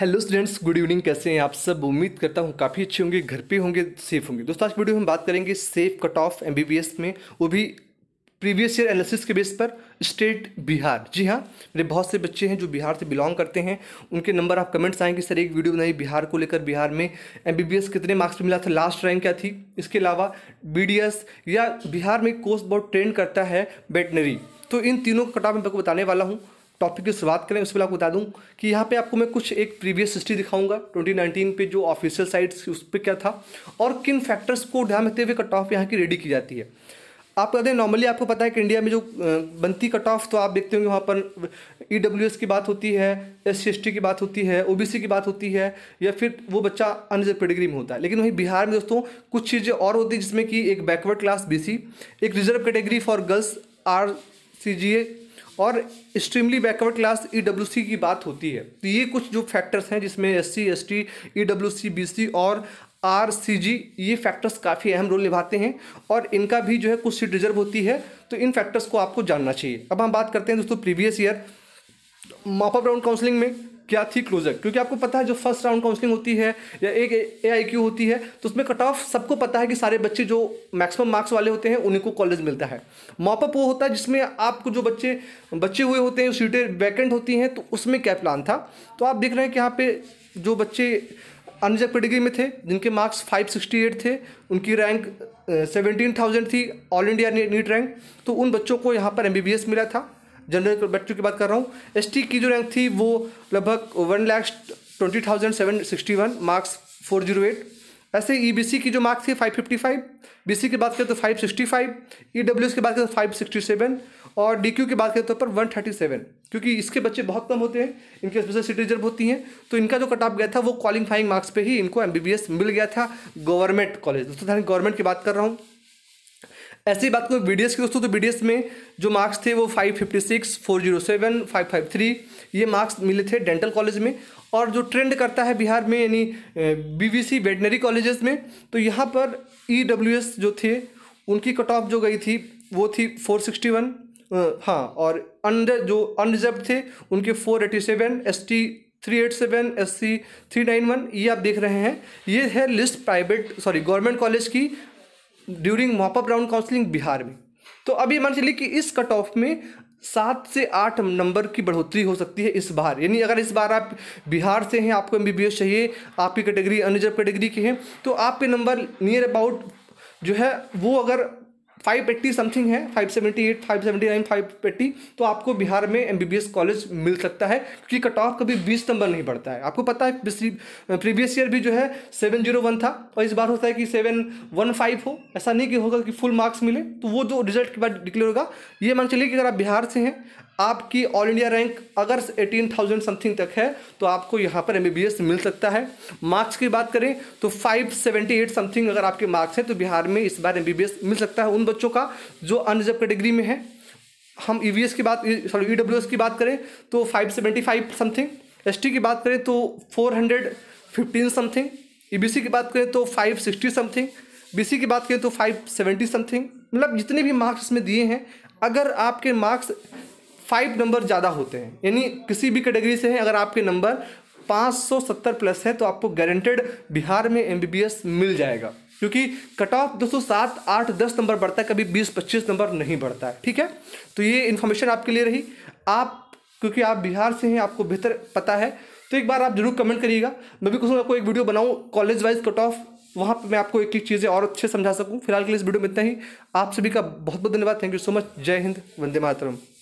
hello students good evening कैसे हैं आप सब उम्मीद करता हूँ काफ़ी अच्छे होंगे घर पे होंगे सेफ होंगे दोस्तों आज वीडियो में हम बात करेंगे सेफ कट ऑफ एम में वो भी प्रीवियस ईयर एनालिसिस के बेस पर स्टेट बिहार जी हाँ मेरे बहुत से बच्चे हैं जो बिहार से बिलोंग करते हैं उनके नंबर आप कमेंट्स आएंगे सर एक वीडियो बनाई बिहार को लेकर बिहार में एम कितने मार्क्स पर मिला था लास्ट रैंक क्या थी इसके अलावा बी या बिहार में कोर्स बहुत ट्रेंड करता है बेटनरी तो इन तीनों कट ऑफ मैं आपको बताने वाला हूँ टॉपिक की शुरुआत करें उससे पहले आपको बता दूं कि यहाँ पे आपको मैं कुछ एक प्रीवियस हिस्ट्री दिखाऊंगा 2019 पे जो ऑफिशियल साइट्स उस पर क्या था और किन फैक्टर्स को ध्यान रखते हुए कट ऑफ यहाँ की रेडी की जाती है आप कहते हैं नॉर्मली आपको पता है कि इंडिया में जो बनती कट ऑफ तो आप देखते होंगे वहाँ पर ई e की बात होती है एस सी की बात होती है ओ की बात होती है या फिर वो बच्चा अन कैटेगरी में होता है लेकिन वहीं बिहार में दोस्तों कुछ चीज़ें और होती है जिसमें कि एक बैकवर्ड क्लास बी एक reserve category for girls R C G A और एक्सट्रीमली बैकवर्ड क्लास ई की बात होती है तो ये कुछ जो फैक्टर्स हैं जिसमें S C S T E W C B C और आर सी जी ये फैक्टर्स काफ़ी अहम रोल निभाते हैं और इनका भी जो है कुछ सीट रिजर्व होती है तो इन फैक्टर्स को आपको जानना चाहिए अब हम बात करते हैं दोस्तों previous year mop up round counselling में क्या थी क्लोजर क्योंकि आपको पता है जो फर्स्ट राउंड काउंसलिंग होती है या एक ए आई क्यू होती है तो उसमें कट ऑफ सबको पता है कि सारे बच्चे जो मैक्सिमम मार्क्स वाले होते हैं उन्हीं को कॉलेज मिलता है मॉपअप वो होता है जिसमें आपको जो बच्चे बच्चे हुए होते हैं सीटें वैकेंट होती हैं तो उसमें क्या प्लान था तो आप देख रहे हैं कि यहाँ पे जो बच्चे अनजक कैटेगरी में थे जिनके मार्क्स एट थे उनकी रैंक सेवेंटीन थाउजेंड थी ऑल इंडिया नीट रैंक तो उन बच्चों को यहाँ पर एम मिला था जनरल बैटरी की बात कर रहा हूँ एस की जो रैंक थी वो लगभग one lakhs twenty thousand seven sixty one marks four zero eight ऐसे ई बी सी की जो मार्क्स थी five fifty five B C की बात करें तो five sixty five E W S की बात करें तो फाइव सिक्सटी सेवन और डी क्यू की बात करें तो पर वन थर्टी सेवन क्योंकि इसके बच्चे बहुत कम होते हैं इनके स्पेशल सीट रिजर्व होती हैं तो इनका जो कट ऑफ गया था वो क्वालिफाइंग मार्क्स पे ही इनको एम बी बी एस मिल गया था गवर्नमेंट कॉलेज दोस्तों गवर्नमेंट की बात कर रहा हूँ ऐसी बात करूँ बी की दोस्तों तो बी में जो मार्क्स थे वो five fifty six four zero seven five five three ये मार्क्स मिले थे डेंटल कॉलेज में और जो ट्रेंड करता है बिहार में यानी बीवीसी वेटनरी कॉलेजेस में तो यहाँ पर एस e जो थे उनकी कट ऑफ जो गई थी वो थी फोर सिक्सटी वन हाँ और अन जो अनरिजर्व थे उनके four eighty seven S T three eight seven S C three nine one ये आप देख रहे हैं ये है list private sorry government college की during mop up round counselling Bihar में तो अभी मान चलिए कि इस कट ऑफ में सात से आठ नंबर की बढ़ोतरी हो सकती है इस बार यानी अगर इस बार आप बिहार से हैं आपको एम चाहिए आपकी कैटेगरी अनरिजर्व कैटेगरी के हैं तो आपके नंबर नियर अबाउट जो है वो अगर फाइव एट्टी समथिंग है five seventy eight five seventy nine five eighty तो आपको बिहार में M B B S college मिल सकता है क्योंकि कट ऑफ कभी बीस नंबर नहीं पड़ता है आपको पता है प्रीवियस ईयर भी जो है सेवन जीरो वन था और इस बार होता है कि सेवन वन फाइव हो ऐसा नहीं कि होगा कि फुल मार्क्स मिले तो वो जो रिजल्ट के बाद डिक्लेयर होगा ये मान चलिए कि अगर आप बिहार से हैं आपकी ऑल इंडिया रैंक अगर एटीन थाउजेंड समथिंग तक है तो आपको यहाँ पर एम मिल सकता है मार्क्स की बात करें तो 578 समथिंग अगर आपके मार्क्स हैं तो बिहार में इस बार एम मिल सकता है उन बच्चों का जो अनरिजर्व कैटेगरी में है हम ई e की बात सॉरी ई e की बात करें तो 575 समथिंग एस की बात करें तो 415 समथिंग ई की बात करें तो 560 समथिंग सी की बात करें तो 570 समथिंग मतलब जितने भी मार्क्स इसमें दिए हैं अगर आपके मार्क्स फाइव नंबर ज़्यादा होते हैं यानी किसी भी कैटेगरी से हैं अगर आपके नंबर 570 प्लस है तो आपको गारंटेड बिहार में एम मिल जाएगा क्योंकि कट ऑफ दो सौ सात आठ दस नंबर बढ़ता है कभी बीस पच्चीस नंबर नहीं बढ़ता है ठीक है तो ये इन्फॉर्मेशन आपके लिए रही आप क्योंकि आप बिहार से हैं आपको बेहतर पता है तो एक बार आप जरूर कमेंट करिएगा मैं भी कुछ ना कोई एक वीडियो बनाऊँ कॉलेज वाइज कट ऑफ वहाँ पर मैं आपको एक एक चीज़ें और अच्छे समझा सकूँ फिलहाल के लिए इस वीडियो में इतना ही आप सभी का बहुत बहुत धन्यवाद थैंक यू सो मच जय हिंद वंदे मातरम